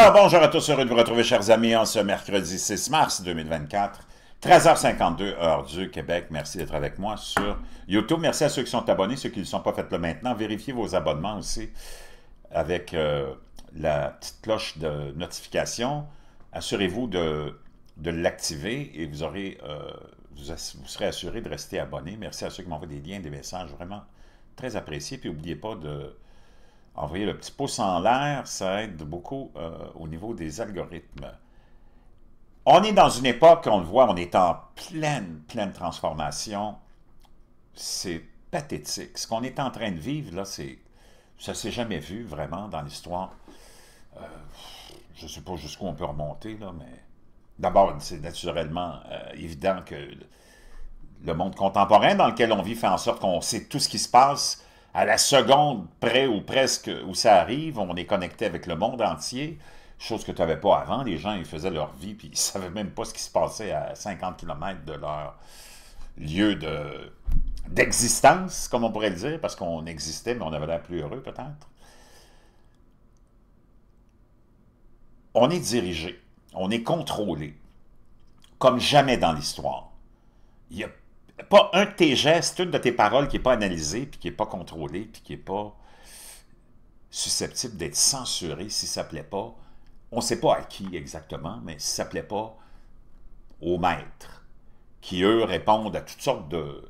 Alors bonjour à tous, heureux de vous retrouver chers amis en ce mercredi 6 mars 2024, 13h52 heure du Québec. Merci d'être avec moi sur YouTube. Merci à ceux qui sont abonnés, ceux qui ne sont pas faites le maintenant. Vérifiez vos abonnements aussi avec euh, la petite cloche de notification. Assurez-vous de, de l'activer et vous, aurez, euh, vous, serez assuré de rester abonné. Merci à ceux qui m'envoient des liens, des messages vraiment très appréciés. Puis n'oubliez pas de envoyer le petit pouce en l'air, ça aide beaucoup euh, au niveau des algorithmes. On est dans une époque, on le voit, on est en pleine, pleine transformation. C'est pathétique. Ce qu'on est en train de vivre, là, c'est... Ça s'est jamais vu, vraiment, dans l'histoire. Euh, je ne sais pas jusqu'où on peut remonter, là, mais... D'abord, c'est naturellement euh, évident que le monde contemporain dans lequel on vit fait en sorte qu'on sait tout ce qui se passe à la seconde près ou presque où ça arrive, on est connecté avec le monde entier, chose que tu n'avais pas avant. Les gens, ils faisaient leur vie, puis ils ne savaient même pas ce qui se passait à 50 km de leur lieu de d'existence, comme on pourrait le dire, parce qu'on existait, mais on avait l'air plus heureux peut-être. On est dirigé, on est contrôlé, comme jamais dans l'histoire. Il n'y a pas un de tes gestes, une de tes paroles qui n'est pas analysée, puis qui n'est pas contrôlée, puis qui n'est pas susceptible d'être censurée si ça ne plaît pas. On ne sait pas à qui exactement, mais si ça ne plaît pas, aux maîtres, qui eux répondent à toutes sortes de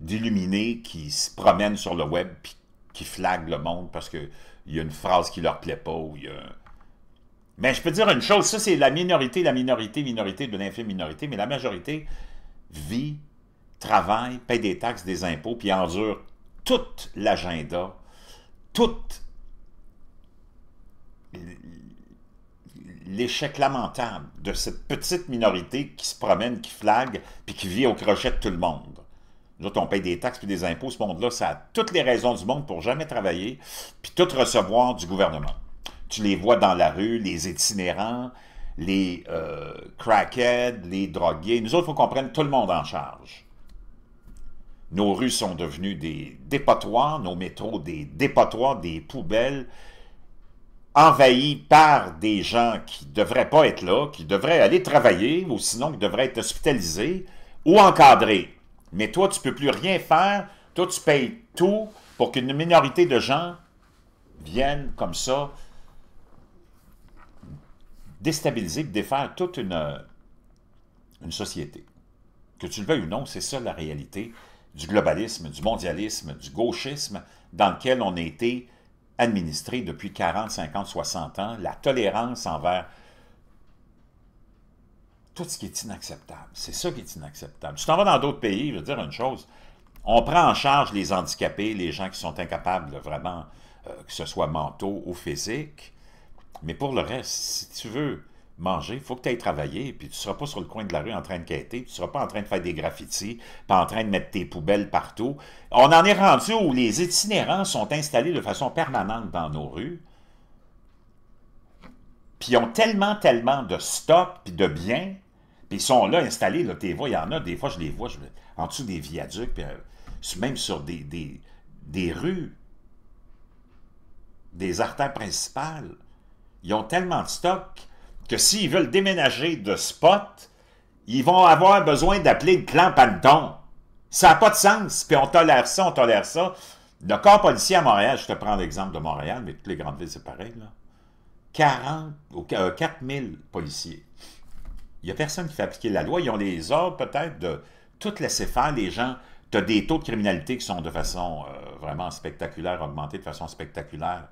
d'illuminés qui se promènent sur le web puis qui flaguent le monde parce qu'il y a une phrase qui leur plaît pas ou il y a... Mais je peux dire une chose, ça c'est la minorité, la minorité, minorité de l'infime minorité, mais la majorité, vit, travaille, paye des taxes, des impôts, puis endure tout l'agenda, toute l'échec lamentable de cette petite minorité qui se promène, qui flague, puis qui vit au crochet de tout le monde. Nous on paye des taxes puis des impôts. Ce monde-là, ça a toutes les raisons du monde pour jamais travailler, puis tout recevoir du gouvernement. Tu les vois dans la rue, les itinérants, les euh, crackheads, les drogués. Nous autres, il faut qu'on prenne tout le monde en charge. Nos rues sont devenues des dépotoirs, nos métros des dépotoirs, des poubelles, envahies par des gens qui ne devraient pas être là, qui devraient aller travailler, ou sinon qui devraient être hospitalisés ou encadrés. Mais toi, tu ne peux plus rien faire, toi, tu payes tout pour qu'une minorité de gens viennent comme ça déstabiliser, défaire toute euh, une, société. Que tu le veuilles ou non, c'est ça la réalité du globalisme, du mondialisme, du gauchisme dans lequel on a été administré depuis 40, 50, 60 ans, la tolérance envers tout ce qui est inacceptable. C'est ça qui est inacceptable. Tu t'en vas dans d'autres pays, je veux dire une chose, on prend en charge les handicapés, les gens qui sont incapables vraiment, euh, que ce soit mentaux ou physiques, mais pour le reste, si tu veux manger, il faut que tu ailles travailler, puis tu ne seras pas sur le coin de la rue en train de quêter, tu ne seras pas en train de faire des graffitis, pas en train de mettre tes poubelles partout. On en est rendu où les itinérants sont installés de façon permanente dans nos rues, puis ils ont tellement, tellement de stops, puis de biens, puis ils sont là installés, là, les vois, il y en a, des fois je les vois en dessous des viaducs, puis, euh, même sur des, des, des rues, des artères principales ils ont tellement de stock que s'ils veulent déménager de spot, ils vont avoir besoin d'appeler le clan Panton. Ça n'a pas de sens, puis on tolère ça, on tolère ça. Le corps policier à Montréal, je te prends l'exemple de Montréal, mais toutes les grandes villes, c'est pareil, là. 40 ou 4000 euh, policiers. Il n'y a personne qui fait appliquer la loi. Ils ont les ordres, peut-être, de tout laisser faire. Les gens, tu as des taux de criminalité qui sont de façon euh, vraiment spectaculaire, augmentés de façon spectaculaire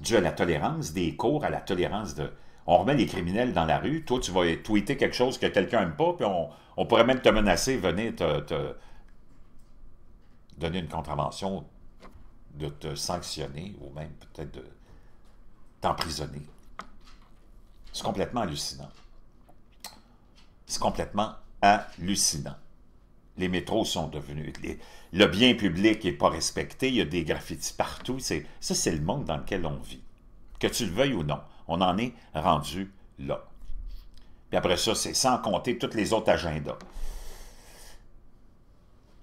dû à la tolérance, des cours à la tolérance de... On remet les criminels dans la rue, toi tu vas tweeter quelque chose que quelqu'un n'aime pas, puis on, pourrait même te menacer, venir te donner une contravention, de te sanctionner, ou même peut-être de t'emprisonner. C'est complètement hallucinant. C'est complètement hallucinant. Les métros sont devenus... le bien public n'est pas respecté, il y a des graffitis partout. Ça, c'est le monde dans lequel on vit. Que tu le veuilles ou non, on en est rendu là. Puis après ça, c'est sans compter tous les autres agendas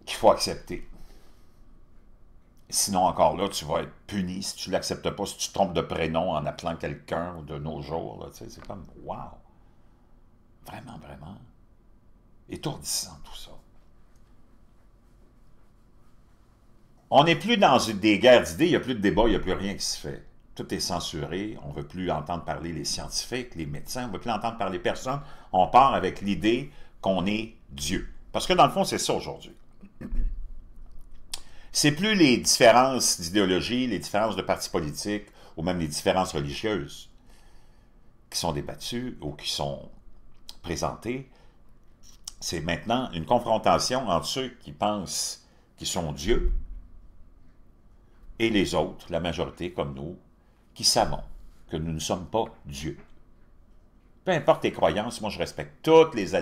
qu'il faut accepter. Sinon, encore là, tu vas être puni si tu ne l'acceptes pas, si tu trompes de prénom en appelant quelqu'un de nos jours. C'est comme, wow! Vraiment, vraiment étourdissant tout ça. On n'est plus dans des guerres d'idées, il n'y a plus de débat, il n'y a plus rien qui se fait. Tout est censuré, on ne veut plus entendre parler les scientifiques, les médecins, on ne veut plus entendre parler personne. On part avec l'idée qu'on est Dieu. Parce que dans le fond, c'est ça aujourd'hui. C'est plus les différences d'idéologie, les différences de partis politiques ou même les différences religieuses qui sont débattues ou qui sont présentées. C'est maintenant une confrontation entre ceux qui pensent qu'ils sont Dieu et les autres, la majorité comme nous, qui savons que nous ne sommes pas Dieu. Peu importe tes croyances, moi je respecte toutes les,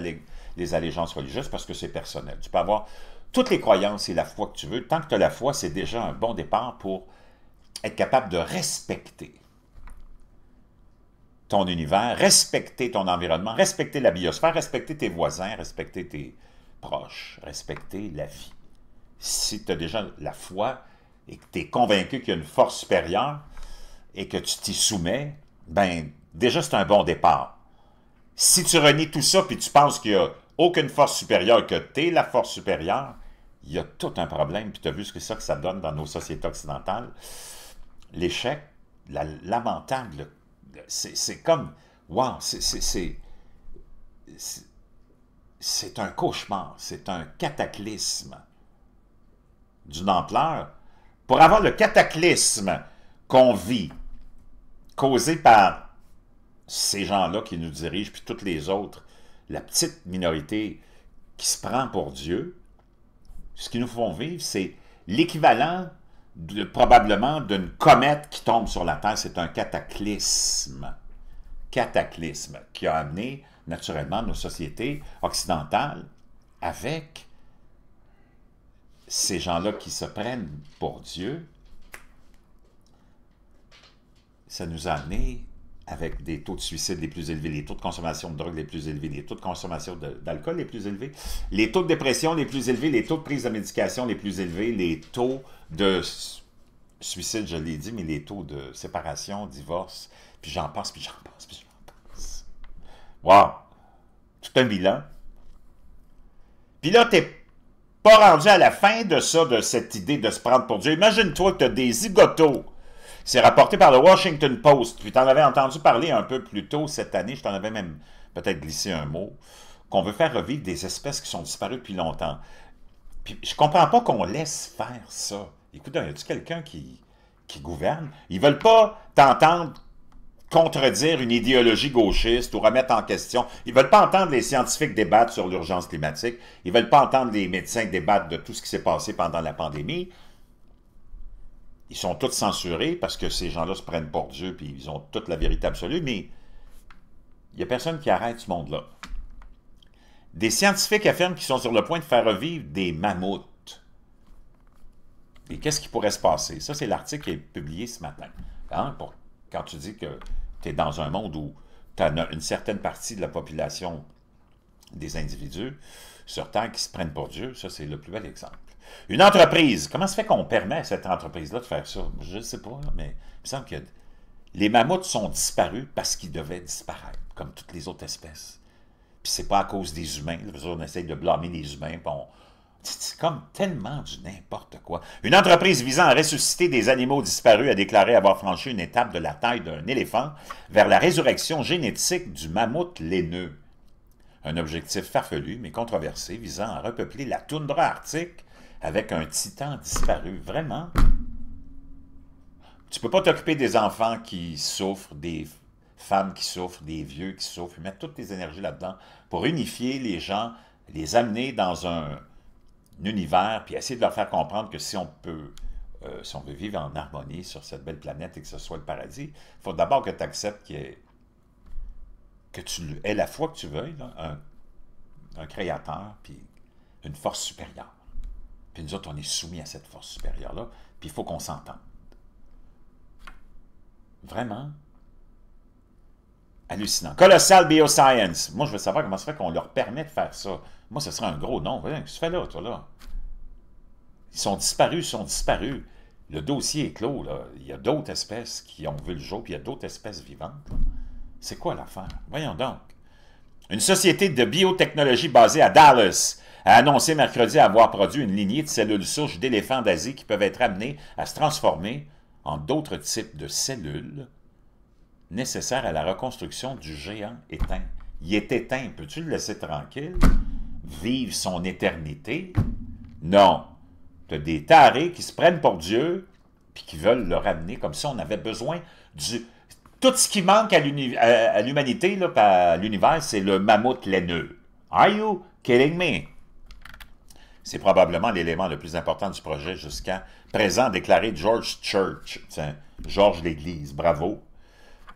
allégeances religieuses parce que c'est personnel. Tu peux avoir toutes les croyances et la foi que tu veux. Tant que tu as la foi, c'est déjà un bon départ pour être capable de respecter ton univers, respecter ton environnement, respecter la biosphère, respecter tes voisins, respecter tes proches, respecter la vie. Si tu as déjà la foi, et que tu es convaincu qu'il y a une force supérieure et que tu t'y soumets, ben déjà c'est un bon départ. Si tu renies tout ça puis tu penses qu'il n'y a aucune force supérieure, que tu es la force supérieure, il y a tout un problème. Puis tu as vu ce que ça, que ça donne dans nos sociétés occidentales. L'échec, la, lamentable, c'est comme, wow, c'est c'est un cauchemar, c'est un cataclysme d'une ampleur pour avoir le cataclysme qu'on vit, causé par ces gens-là qui nous dirigent, puis toutes les autres, la petite minorité qui se prend pour Dieu, ce qu'ils nous font vivre, c'est l'équivalent probablement d'une comète qui tombe sur la Terre. C'est un cataclysme. Cataclysme qui a amené naturellement nos sociétés occidentales avec ces gens-là qui se prennent pour Dieu, ça nous a amené avec des taux de suicide les plus élevés, les taux de consommation de drogue les plus élevés, les taux de consommation d'alcool les plus élevés, les taux de dépression les plus élevés, les taux de prise de médication les plus élevés, les taux de suicide, je l'ai dit, mais les taux de séparation, divorce, puis j'en passe, puis j'en passe, puis j'en passe. Wow! Tout un bilan. Puis là, t'es rendu à la fin de ça, de cette idée de se prendre pour Dieu. Imagine-toi que tu as des zigotos. C'est rapporté par le Washington Post. Puis en avais entendu parler un peu plus tôt cette année. Je t'en avais même peut-être glissé un mot. Qu'on veut faire revivre des espèces qui sont disparues depuis longtemps. Puis je comprends pas qu'on laisse faire ça. Écoute, y a-tu quelqu'un qui, qui gouverne? Ils veulent pas t'entendre contredire une idéologie gauchiste ou remettre en question. Ils veulent pas entendre les scientifiques débattre sur l'urgence climatique. Ils veulent pas entendre les médecins débattre de tout ce qui s'est passé pendant la pandémie. Ils sont tous censurés parce que ces gens-là se prennent pour Dieu puis ils ont toute la vérité absolue, mais il n'y a personne qui arrête ce monde-là. Des scientifiques affirment qu'ils sont sur le point de faire revivre des mammouths. Et qu'est-ce qui pourrait se passer? Ça, c'est l'article qui est publié ce matin. Hein, quand tu dis que tu es dans un monde où tu as une certaine partie de la population des individus, sur certains qui se prennent pour Dieu, ça c'est le plus bel exemple. Une entreprise, comment se fait qu'on permet à cette entreprise-là de faire ça? Je ne sais pas, mais il me semble que les mammouths sont disparus parce qu'ils devaient disparaître, comme toutes les autres espèces. Puis c'est pas à cause des humains. On essaye de blâmer les humains, puis comme tellement du n'importe quoi. Une entreprise visant à ressusciter des animaux disparus a déclaré avoir franchi une étape de la taille d'un éléphant vers la résurrection génétique du mammouth laineux. Un objectif farfelu mais controversé visant à repeupler la toundra arctique avec un titan disparu. Vraiment? Tu peux pas t'occuper des enfants qui souffrent, des femmes qui souffrent, des vieux qui souffrent. Ils toutes tes énergies là-dedans pour unifier les gens, les amener dans un, univers, puis essayer de leur faire comprendre que si on peut, euh, si on veut vivre en harmonie sur cette belle planète et que ce soit le paradis, il faut d'abord que tu acceptes que tu aies la foi que tu veux, un, un, créateur, puis une force supérieure. Puis nous autres, on est soumis à cette force supérieure-là, puis il faut qu'on s'entende. Vraiment, Hallucinant. Colossal Bioscience. Moi, je veux savoir comment ça fait qu'on leur permet de faire ça. Moi, ce serait un gros nom. ce que tu fais là, toi, là? Ils sont disparus, ils sont disparus. Le dossier est clos, là. Il y a d'autres espèces qui ont vu le jour, puis il y a d'autres espèces vivantes. C'est quoi l'affaire? Voyons donc. Une société de biotechnologie basée à Dallas a annoncé mercredi avoir produit une lignée de cellules souches d'éléphants d'Asie qui peuvent être amenées à se transformer en d'autres types de cellules nécessaire à la reconstruction du géant éteint. Il est éteint, peux-tu le laisser tranquille? Vivre son éternité? Non. Tu as des tarés qui se prennent pour Dieu, puis qui veulent le ramener comme si on avait besoin du... Tout ce qui manque à l'humanité, à l'univers, c'est le mammouth laineux. Are you kidding me? C'est probablement l'élément le plus important du projet jusqu'à présent, déclaré George Church. George l'Église, bravo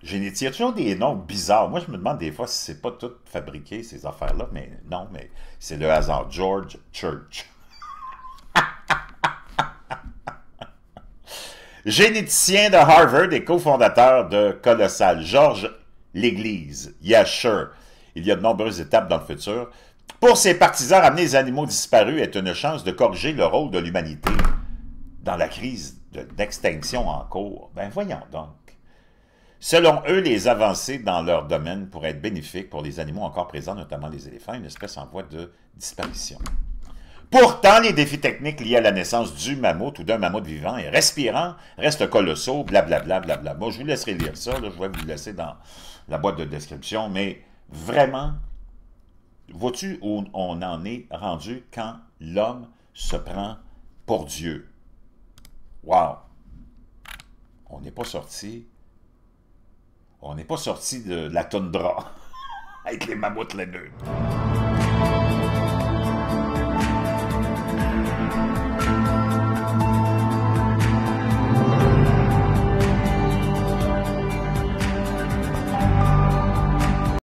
généticiens toujours des noms bizarres. Moi, je me demande des fois si c'est pas tout fabriqué, ces affaires-là, mais non, mais c'est le hasard. George Church. Généticien de Harvard et cofondateur de Colossal. George l'Église. Yes, sure. Il y a de nombreuses étapes dans le futur. Pour ses partisans, ramener les animaux disparus est une chance de corriger le rôle de l'humanité dans la crise d'extinction en cours. Ben voyons donc. Selon eux, les avancées dans leur domaine pourraient être bénéfiques pour les animaux encore présents, notamment les éléphants, une espèce en voie de disparition. Pourtant, les défis techniques liés à la naissance du mammouth ou d'un mammouth vivant et respirant restent colossaux, blablabla. Bla, bla, bla, je vous laisserai lire ça, je vais vous laisser dans la boîte de description, mais vraiment, vois-tu où on en est rendu quand l'homme se prend pour Dieu? Wow! On n'est pas sorti on n'est pas sorti de, la toundra avec les mammouths laineux.